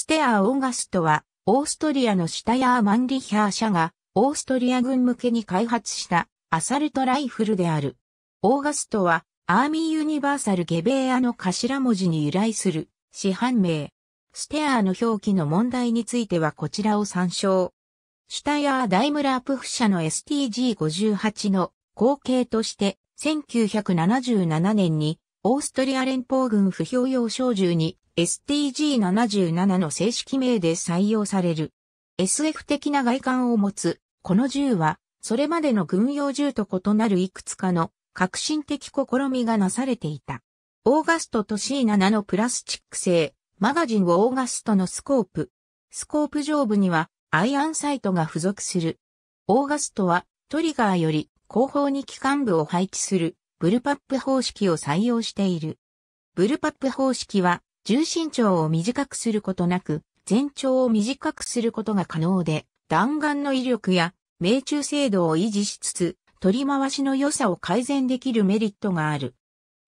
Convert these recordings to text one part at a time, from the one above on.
ステアー・オーガストは、オーストリアのシュタヤー・マンリヒャー社が、オーストリア軍向けに開発したアサルトライフルである。オーガストは、アーミー・ユニバーサル・ゲベーアの頭文字に由来する、市販名。ステアーの表記の問題についてはこちらを参照。シュタヤー・ダイムラー・プフ社の STG58 の後継として、1977年に、オーストリア連邦軍不評用小銃に STG77 の正式名で採用される。SF 的な外観を持つ、この銃は、それまでの軍用銃と異なるいくつかの革新的試みがなされていた。オーガストと C7 のプラスチック製、マガジンをオーガストのスコープ。スコープ上部にはアイアンサイトが付属する。オーガストはトリガーより後方に機関部を配置するブルパップ方式を採用している。ブルパップ方式は重心長を短くすることなく、全長を短くすることが可能で、弾丸の威力や命中精度を維持しつつ、取り回しの良さを改善できるメリットがある。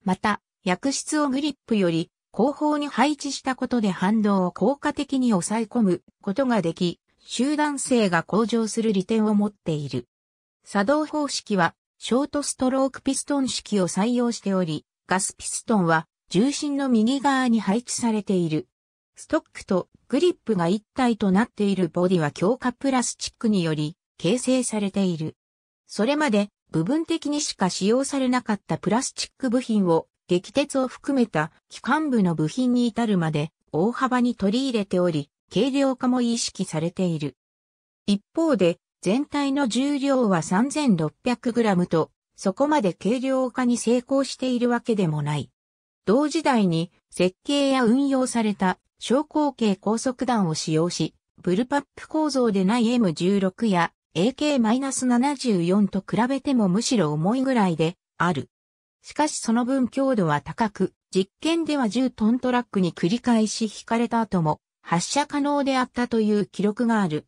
また、薬室をグリップより後方に配置したことで反動を効果的に抑え込むことができ、集団性が向上する利点を持っている。作動方式は、ショートストロークピストン式を採用しており、ガスピストンは重心の右側に配置されている。ストックとグリップが一体となっているボディは強化プラスチックにより形成されている。それまで部分的にしか使用されなかったプラスチック部品を激鉄を含めた機関部の部品に至るまで大幅に取り入れており、軽量化も意識されている。一方で全体の重量は 3600g とそこまで軽量化に成功しているわけでもない。同時代に設計や運用された小口径高速弾を使用し、ブルパップ構造でない M16 や AK-74 と比べてもむしろ重いぐらいである。しかしその分強度は高く、実験では10トントラックに繰り返し引かれた後も発射可能であったという記録がある。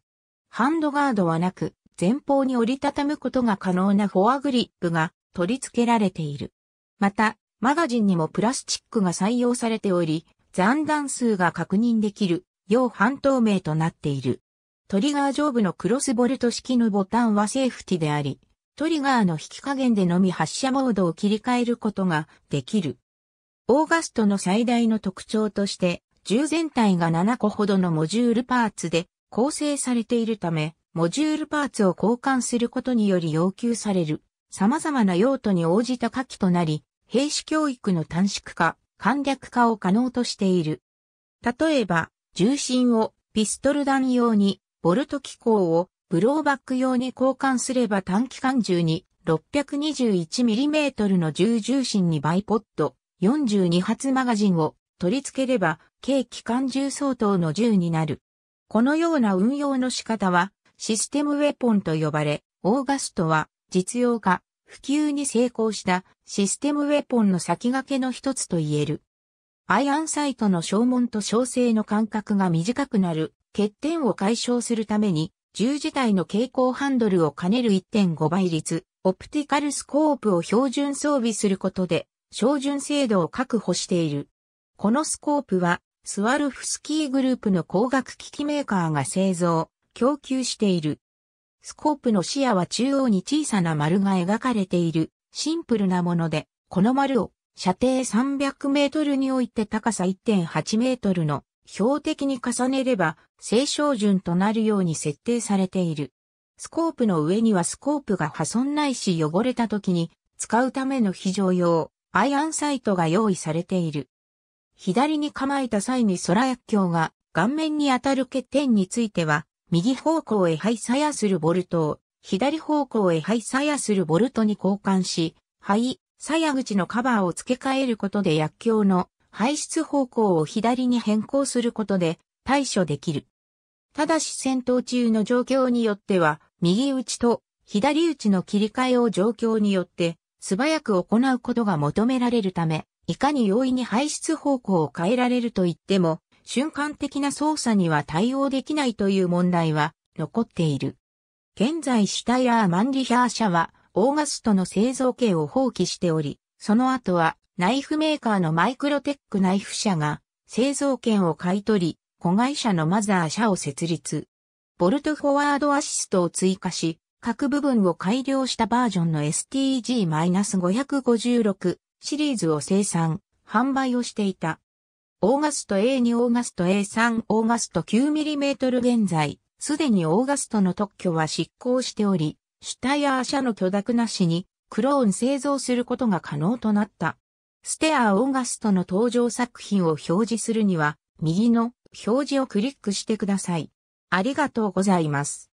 ハンドガードはなく、前方に折りたたむことが可能なフォアグリップが取り付けられている。また、マガジンにもプラスチックが採用されており、残弾数が確認できる、要半透明となっている。トリガー上部のクロスボルト式のボタンはセーフティであり、トリガーの引き加減でのみ発射モードを切り替えることができる。オーガストの最大の特徴として、銃全体が7個ほどのモジュールパーツで構成されているため、モジュールパーツを交換することにより要求される様々な用途に応じた火器となり、兵士教育の短縮化、簡略化を可能としている。例えば、重心をピストル弾用に、ボルト機構をブローバック用に交換すれば短期間銃に 621mm の重重心にバイポッド42発マガジンを取り付ければ軽機関銃相当の銃になる。このような運用の仕方はシステムウェポンと呼ばれ、オーガストは実用化、普及に成功したシステムウェポンの先駆けの一つと言える。アイアンサイトの消門と消声の間隔が短くなる欠点を解消するために、十字体の蛍光ハンドルを兼ねる1.5倍率、オプティカルスコープを標準装備することで、照準精度を確保している。このスコープは、スワルフスキーグループの光学機器メーカーが製造、供給している。スコープの視野は中央に小さな丸が描かれている、シンプルなもので、この丸を射程300メートルにおいて高さ1.8メートルの標的に重ねれば正照準となるように設定されている。スコープの上にはスコープが破損ないし汚れた時に使うための非常用アイアンサイトが用意されている。左に構えた際に空薬莢が顔面に当たる欠点については右方向へ配左やするボルトを、左方向へ配左やするボルトに交換し、配、左や口のカバーを付け替えることで薬莢の排出方向を左に変更することで対処できる。ただし戦闘中の状況によっては、右打ちと左打ちの切り替えを状況によって素早く行うことが求められるため、いかに容易に排出方向を変えられると言っても、瞬間的な操作には対応できないという問題は残っている。現在シュタイー・マンリヒャー社はオーガストの製造系を放棄しており、その後はナイフメーカーのマイクロテックナイフ社が製造権を買い取り、子会社のマザー社を設立。ボルトフォワードアシストを追加し、各部分を改良したバージョンの STG-556 シリーズを生産、販売をしていた。オーガスト A2 オーガスト A3 オーガスト 9mm 現在、すでにオーガストの特許は失効しており、シュタイアー社の許諾なしに、クローン製造することが可能となった。ステアーオーガストの登場作品を表示するには、右の表示をクリックしてください。ありがとうございます。